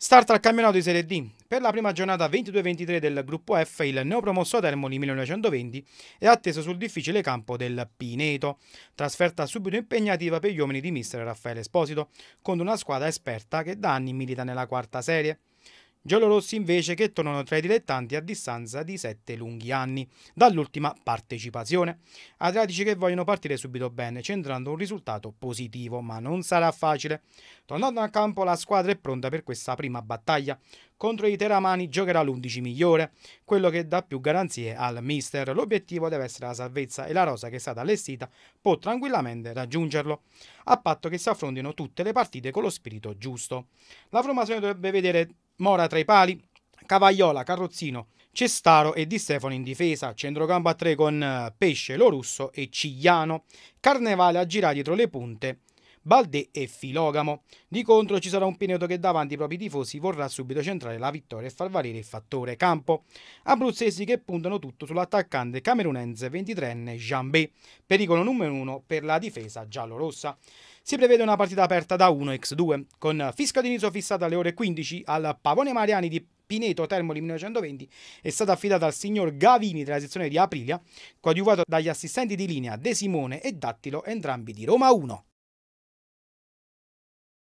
Start al campionato di Serie D. Per la prima giornata 22-23 del gruppo F, il neopromosso Termoli 1920 è atteso sul difficile campo del Pineto. Trasferta subito impegnativa per gli uomini di mister Raffaele Esposito, con una squadra esperta che da anni milita nella quarta serie giallorossi invece che tornano tra i dilettanti a distanza di sette lunghi anni dall'ultima partecipazione. Adriatici che vogliono partire subito bene, centrando un risultato positivo, ma non sarà facile. Tornando a campo la squadra è pronta per questa prima battaglia. Contro i Teramani giocherà l'11 migliore, quello che dà più garanzie al mister. L'obiettivo deve essere la salvezza e la rosa che è stata allestita può tranquillamente raggiungerlo, a patto che si affrontino tutte le partite con lo spirito giusto. La formazione dovrebbe vedere Mora tra i pali, Cavagliola, Carrozzino, Cestaro e Di Stefano in difesa, centrocampo a tre con eh, Pesce, Lorusso e Cigliano, Carnevale a girare dietro le punte Balde e Filogamo. Di contro ci sarà un Pineto che davanti ai propri tifosi vorrà subito centrare la vittoria e far valere il fattore campo. Abruzzesi che puntano tutto sull'attaccante camerunense 23enne Jambé, pericolo numero uno per la difesa giallorossa. Si prevede una partita aperta da 1 x 2, con fisca d'inizio fissata alle ore 15 al Pavone Mariani di Pineto Termoli 1920 è stata affidata al signor Gavini della sezione di Aprilia, coadiuvato dagli assistenti di linea De Simone e Dattilo, entrambi di Roma 1.